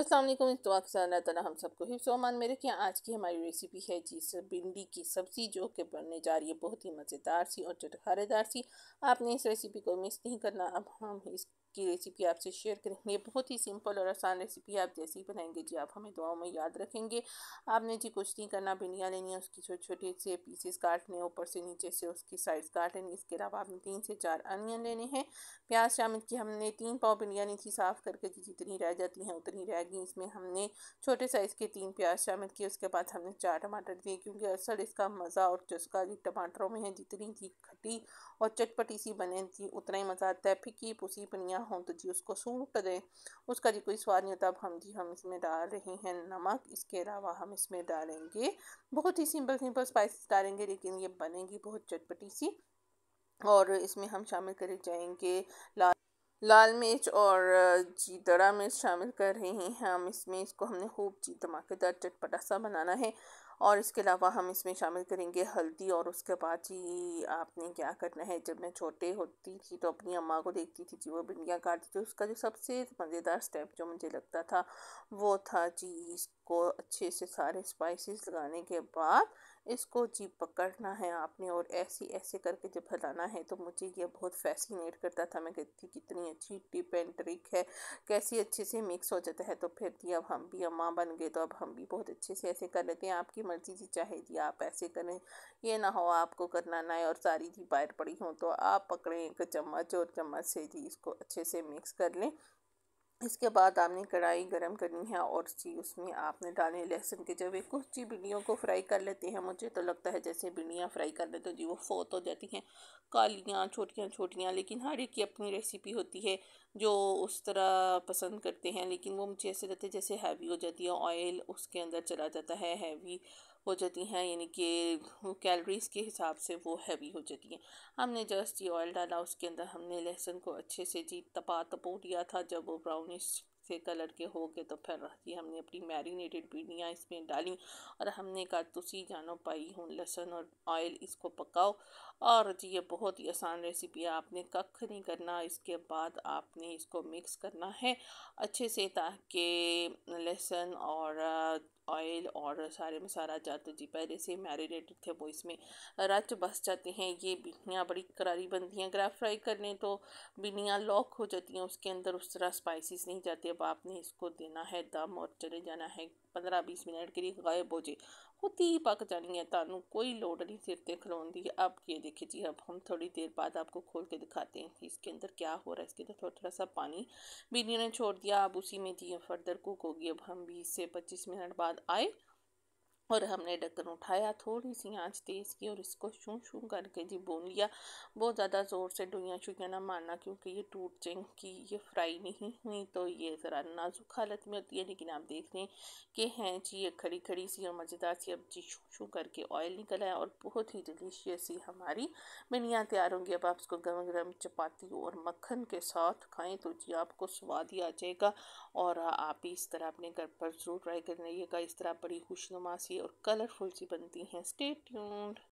असलम तो अक्सर अल्लाह ताला हम सबको ही सोमान मेरे के आज की हमारी रेसिपी है जी भिंडी की सब्ज़ी जो कि बनने जा रही है बहुत ही मज़ेदार सी और चटखारेदार सी आपने इस रेसिपी को मिस नहीं करना अब हम इस की रेसिपी आपसे शेयर करेंगे बहुत ही सिंपल और आसान रेसिपी आप जैसे ही बनाएंगे जी आप हमें दुआओं में याद रखेंगे आपने जी कुछ नहीं करना भिंडियाँ लेनी है उसकी छोटे छोटे से पीसेस काटने ऊपर से नीचे से उसकी साइड्स काट लेनी इसके अलावा आपने तीन से चार अनियन लेने हैं प्याज शामिल की हमने तीन पाव भिंडियाँ थी साफ़ करके जी जितनी रह जाती हैं उतनी रह गई इसमें हमने छोटे साइज़ के तीन प्याज शामिल किए उसके बाद हमने चार टमाटर दिए क्योंकि असल इसका मज़ा और चस्का जी टमाटरों में है जितनी जी खटी और चटपटी सी बने थी उतना ही मज़ा आता है फिक्की पुसी पनिया सब्जियां हों तो जी उसको सूख दें उसका जी कोई स्वाद नहीं होता अब हम जी हम इसमें डाल रहे हैं नमक इसके अलावा हम इसमें डालेंगे बहुत ही सिंपल सिंपल स्पाइसेस डालेंगे लेकिन ये बनेगी बहुत चटपटी सी और इसमें हम शामिल करे जाएंगे लाल लाल मिर्च और जी दड़ा मिर्च शामिल कर रहे हैं हम इसमें इसको हमने खूब जी धमाकेदार चटपटा सा बनाना है और इसके अलावा हम इसमें शामिल करेंगे हल्दी और उसके बाद जी आपने क्या करना है जब मैं छोटे होती थी तो अपनी अम्मा को देखती थी जी वो भिंडियाँ काटती थी उसका जो सबसे मज़ेदार स्टेप जो मुझे लगता था वो था जी इसको अच्छे से सारे स्पाइसेस लगाने के बाद इसको जी पकड़ना है आपने और ऐसे ऐसे करके जब हिलाना है तो मुझे ये बहुत फैसिनेट करता था मैं कहती थी कितनी अच्छी टिप एंड ट्रिक है कैसी अच्छे से मिक्स हो जाता है तो फिर जी अब हम भी अम्मा बन गए तो अब हम भी बहुत अच्छे से ऐसे कर लेते हैं आपकी मर्जी जी चाहे जी आप ऐसे करें ये ना हो आपको करना ना है और सारी जी बाहर पड़ी हो तो आप पकड़ें एक चम्मच और चम्मच से जी इसको अच्छे से मिक्स कर लें इसके बाद आपने कढ़ाई गरम करनी है और सी उसमें आपने डाले लहसुन के जब कुछ जी भिंडियों को फ्राई कर लेते हैं मुझे तो लगता है जैसे भिंडियाँ फ्राई कर लेते हैं तो जी वो फोत हो जाती हैं कालियाँ छोटियाँ छोटियाँ लेकिन हर एक की अपनी रेसिपी होती है जो उस तरह पसंद करते हैं लेकिन वो मुझे ऐसे रहते जैसे हैवी हो जाती है ऑयल उसके अंदर चला जाता है हैवी हो जाती हैं यानी कि कैलोरीज़ के हिसाब से वो हैवी हो जाती हैं हमने जस्ट ये ऑयल डाला उसके अंदर हमने लहसुन को अच्छे से जी तपा तपो दिया था जब वो ब्राउनिश से कलर के हो गए तो फिर ये हमने अपनी मैरिनेटेड पीढ़ियाँ इसमें डाली और हमने कहा तुसी जानो पाई हूँ लहसुन और ऑयल इसको पकाओ और जी ये बहुत ही आसान रेसिपी है आपने कख नहीं करना इसके बाद आपने इसको मिक्स करना है अच्छे से ताकि लहसुन और ऑयल और सारे मसाला जाते जी पहले से मैरिनेटेड थे वो इसमें रच बस जाते हैं ये बिनियाँ बड़ी करारी बनती हैं अगर आप फ्राई कर लें तो बिनियाँ लॉक हो जाती हैं उसके अंदर उस तरह स्पाइसिस नहीं जाते अब आपने इसको देना है दम और चले जाना है बीस मिनट के लिए गायब हो जाए वो ती पक जानी है तानू कोई लोड नहीं सिर ते खिलौन दी अब ये देखिए जी अब हम थोड़ी देर बाद आपको खोल के दिखाते हैं इसके अंदर क्या हो रहा है इसके अंदर थोड़ा थोड़ा सा पानी बिरयानी ने छोड़ दिया अब उसी में जी फर्दर कुक होगी अब हम बीस से पच्चीस मिनट बाद आए और हमने ढक्कन उठाया थोड़ी सी आंच तेज़ की और इसको छू शू करके जी भून लिया बहुत ज़्यादा ज़ोर से डुइयाँ छुइयाँ ना मारना क्योंकि ये टूट जाएंगी ये फ्राई नहीं हुई तो ये ज़रा नाजुक हालत में होती है लेकिन आप देख रहे हैं कि हैं जी ये खड़ी खड़ी सी और मज़ेदार सी अब जी छू छूँ करके ऑयल निकल आया और बहुत ही डिलीशियस सी हमारी मिनियाँ तैयार होंगी अब आप इसको गर्म गर्म चपाती और मक्खन के साथ खाएँ तो जी आपको स्वाद ही आ जाएगा और आप इस तरह अपने घर पर ज़रूर ट्राई करिएगा इस तरह बड़ी खुशनुमा सी और कलरफुल सी बनती हैं स्टे ट्यून्ड